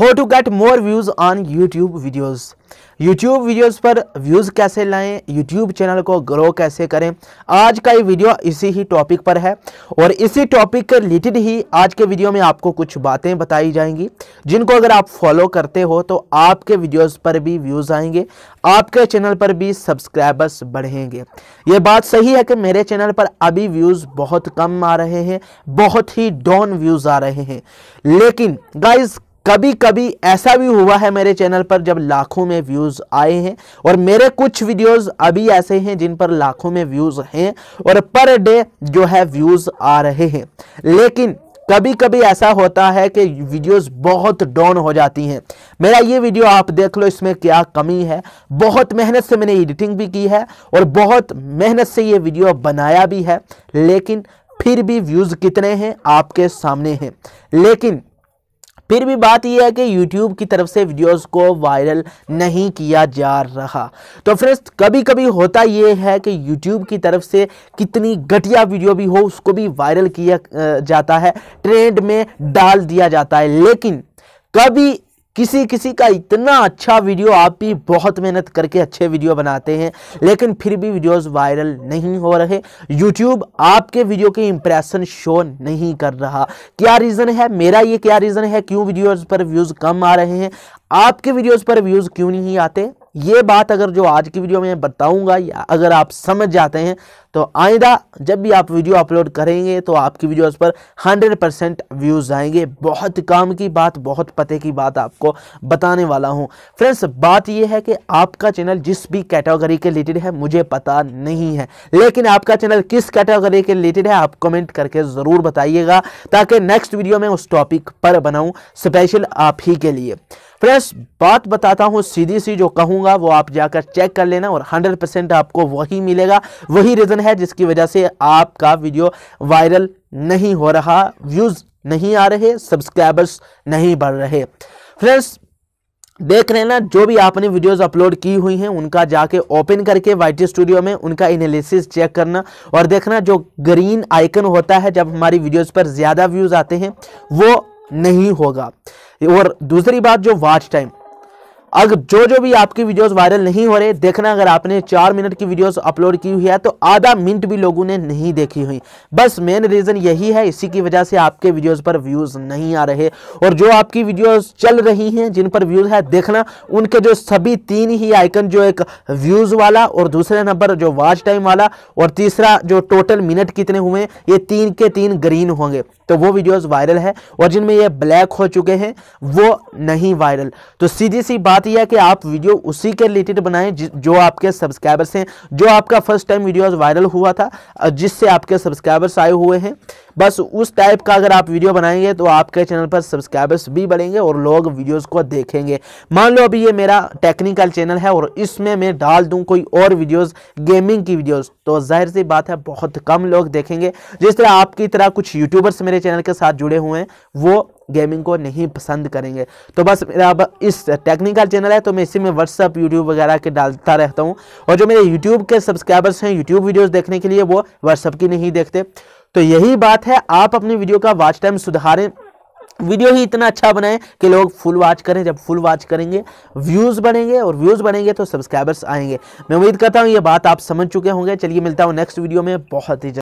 हो to get more views on YouTube videos YouTube videos पर views कैसे लाएं यूट्यूब चैनल को ग्रो कैसे करें आज का ये वीडियो इसी ही टॉपिक पर है और इसी टॉपिक के रिलेटेड ही आज के वीडियो में आपको कुछ बातें बताई जाएंगी जिनको अगर आप फॉलो करते हो तो आपके वीडियोस पर भी व्यूज़ आएंगे आपके चैनल पर भी सब्सक्राइबर्स बढ़ेंगे ये बात सही है कि मेरे चैनल पर अभी व्यूज़ बहुत कम आ रहे हैं बहुत ही डाउन व्यूज़ आ रहे हैं लेकिन गाइज कभी कभी ऐसा भी हुआ है मेरे चैनल पर जब लाखों में व्यूज़ आए हैं और मेरे कुछ वीडियोस अभी ऐसे हैं जिन पर लाखों में व्यूज़ हैं और पर डे जो है व्यूज़ आ रहे हैं लेकिन कभी कभी ऐसा होता है कि वीडियोस बहुत डाउन हो जाती हैं मेरा ये वीडियो आप देख लो इसमें क्या कमी है बहुत मेहनत से मैंने एडिटिंग भी की है और बहुत मेहनत से ये वीडियो बनाया भी है लेकिन फिर भी व्यूज़ कितने हैं आपके सामने हैं लेकिन फिर भी बात यह है कि यूट्यूब की तरफ से वीडियोस को वायरल नहीं किया जा रहा तो फ्रेंड्स कभी कभी होता यह है कि यूट्यूब की तरफ से कितनी घटिया वीडियो भी हो उसको भी वायरल किया जाता है ट्रेंड में डाल दिया जाता है लेकिन कभी किसी किसी का इतना अच्छा वीडियो आप भी बहुत मेहनत करके अच्छे वीडियो बनाते हैं लेकिन फिर भी वीडियोस वायरल नहीं हो रहे यूट्यूब आपके वीडियो के इंप्रेशन शो नहीं कर रहा क्या रीज़न है मेरा ये क्या रीज़न है क्यों वीडियोज़ पर व्यूज़ कम आ रहे हैं आपके वीडियोज़ पर व्यूज़ क्यों नहीं आते ये बात अगर जो आज की वीडियो में बताऊंगा या अगर आप समझ जाते हैं तो आइंदा जब भी आप वीडियो अपलोड करेंगे तो आपकी वीडियोस पर 100 परसेंट व्यूज़ आएंगे बहुत काम की बात बहुत पते की बात आपको बताने वाला हूं फ्रेंड्स बात यह है कि आपका चैनल जिस भी कैटेगरी के रिलेटेड है मुझे पता नहीं है लेकिन आपका चैनल किस कैटेगरी के रिलेटेड है आप कमेंट करके ज़रूर बताइएगा ताकि नेक्स्ट वीडियो में उस टॉपिक पर बनाऊँ स्पेशल आप ही के लिए फ्रेंड्स बात बताता हूँ सीधी सी जो कहूँगा वो आप जाकर चेक कर लेना और 100 परसेंट आपको वही मिलेगा वही रीज़न है जिसकी वजह से आपका वीडियो वायरल नहीं हो रहा व्यूज़ नहीं आ रहे सब्सक्राइबर्स नहीं बढ़ रहे फ्रेंड्स देख रहे ना जो भी आपने वीडियोस अपलोड की हुई हैं उनका जाके ओपन करके वाई स्टूडियो में उनका एनालिसिस चेक करना और देखना जो ग्रीन आइकन होता है जब हमारी वीडियोस पर ज़्यादा व्यूज़ आते हैं वो नहीं होगा और दूसरी बात जो वाच टाइम अगर जो जो भी आपकी वीडियोस वायरल नहीं हो रहे देखना अगर आपने चार मिनट की वीडियोस अपलोड की हुई है तो आधा मिनट भी लोगों ने नहीं देखी हुई बस मेन रीज़न यही है इसी की वजह से आपके वीडियोस पर व्यूज़ नहीं आ रहे और जो आपकी वीडियोस चल रही हैं जिन पर व्यूज़ है देखना उनके जो सभी तीन ही आइकन जो एक व्यूज़ वाला और दूसरे नंबर जो वॉच टाइम वाला और तीसरा जो टोटल मिनट कितने हुए ये तीन के तीन ग्रीन होंगे तो वो वीडियोज़ वायरल है और जिनमें ये ब्लैक हो चुके हैं वो नहीं वायरल तो सीधी सी बात बात यह है कि आप वीडियो उसी के रिलेटेड बनाएं जो आपके सब्सक्राइबर्स हैं जो आपका फर्स्ट टाइम वीडियो वायरल हुआ था जिससे आपके सब्सक्राइबर्स आए हुए हैं बस उस टाइप का अगर आप वीडियो बनाएंगे तो आपके चैनल पर सब्सक्राइबर्स भी बढ़ेंगे और लोग वीडियोस को देखेंगे मान लो अभी ये मेरा टेक्निकल चैनल है और इसमें मैं डाल दूं कोई और वीडियोस गेमिंग की वीडियोस तो जाहिर सी बात है बहुत कम लोग देखेंगे जिस तरह आपकी तरह कुछ यूट्यूबर्स मेरे चैनल के साथ जुड़े हुए हैं वो गेमिंग को नहीं पसंद करेंगे तो बस मेरा अब इस टेक्निकल चैनल है तो मैं इसी में व्हाट्सअप यूट्यूब वगैरह के डालता रहता हूँ और जो मेरे यूट्यूब के सब्सक्राइबर्स हैं यूट्यूब वीडियोज़ देखने के लिए वो व्हाट्सअप की नहीं देखते तो यही बात है आप अपनी वीडियो का वॉच टाइम सुधारें वीडियो ही इतना अच्छा बनाएं कि लोग फुल वॉच करें जब फुल वॉच करेंगे व्यूज़ बनेंगे और व्यूज़ बनेंगे तो सब्सक्राइबर्स आएंगे मैं उम्मीद करता हूँ ये बात आप समझ चुके होंगे चलिए मिलता हूँ नेक्स्ट वीडियो में बहुत ही